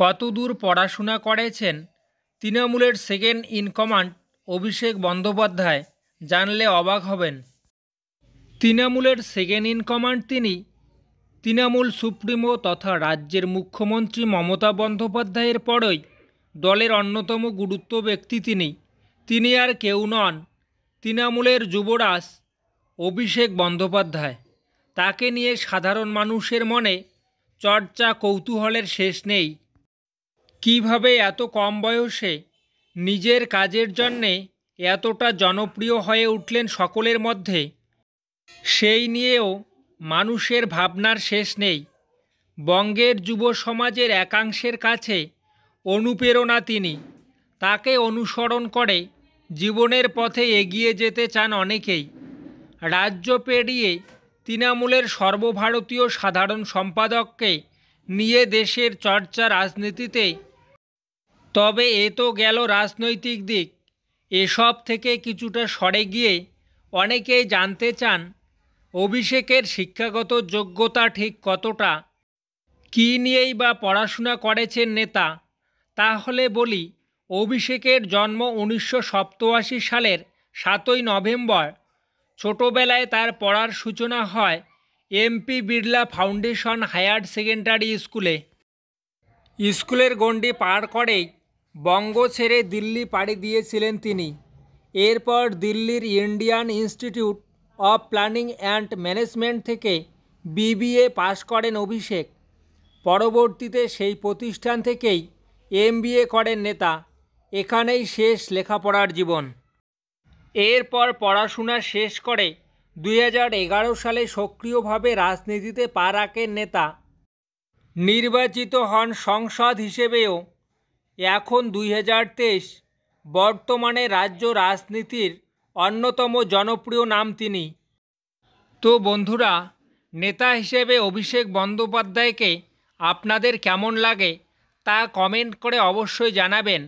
কতদূর পড়াশোনা করেছেন তৃণমূলের second in command Abhishek Bandyopadhyay জানলে অবাক হবেন তৃণমূলের সেকেন্ড ইন কমান্ড তিনি তৃণমূল সুপ্রিমো তথা রাজ্যের মুখ্যমন্ত্রী মমতা বন্দ্যোপাধ্যায়ের পরই দলের অন্যতম গুরুত্ব ব্যক্তি তিনি তিনি আর কেউ নন তৃণমূলের যুবরাজ অভিষেক বন্দ্যোপাধ্যায় তাকে নিয়ে সাধারণ মানুষের মনে চর্চা কৌতূহলের শেষ নেই কিভাবে এত কম বয়সে নিজের কাজের জন্যে এতটা জনপ্রিয় হয়ে উঠলেন সকলের মধ্যে সেই নিয়েও মানুষের ভাবনার শেষ নেই বঙ্গের যুব সমাজের একাংশের কাছে অনুপ্রেরণা তিনি তাকে অনুসরণ করে জীবনের পথে এগিয়ে যেতে চান অনেকেই রাজ্য পেরিয়ে তৃণমূলের সর্বভারতীয় সাধারণ সম্পাদককে নিয়ে দেশের চর্চা রাজনীতিতে তবে এ তো গেল রাজনৈতিক দিক এসব থেকে কিছুটা সরে গিয়ে অনেকেই জানতে চান অভিষেকের শিক্ষাগত যোগ্যতা ঠিক কতটা কী নিয়েই বা পড়াশোনা করেছেন নেতা তাহলে বলি অভিষেকের জন্ম উনিশশো সালের সাতই নভেম্বর ছোটোবেলায় তার পড়ার সূচনা হয় MP Birla foundation higher secondary স্কুলে স্কুলের গণ্ডি পার করেই বঙ্গ ছেড়ে দিল্লি পাড়ি দিয়েছিলেন তিনি এরপর দিল্লির Indian institute of planning and management থেকে বিবিএ পাশ করেন অভিষেক পরবর্তীতে সেই প্রতিষ্ঠান থেকেই এমবিএ করেন নেতা এখানেই শেষ লেখাপড়ার জীবন এরপর পড়াশোনা শেষ করে দুই সালে সক্রিয়ভাবে রাজনীতিতে পা রাখেন নেতা নির্বাচিত হন সংসদ হিসেবেও এখন দুই বর্তমানে রাজ্য রাজনীতির অন্যতম জনপ্রিয় নাম তিনি তো বন্ধুরা নেতা হিসেবে অভিষেক বন্দ্যোপাধ্যায়কে আপনাদের কেমন লাগে তা কমেন্ট করে অবশ্যই জানাবেন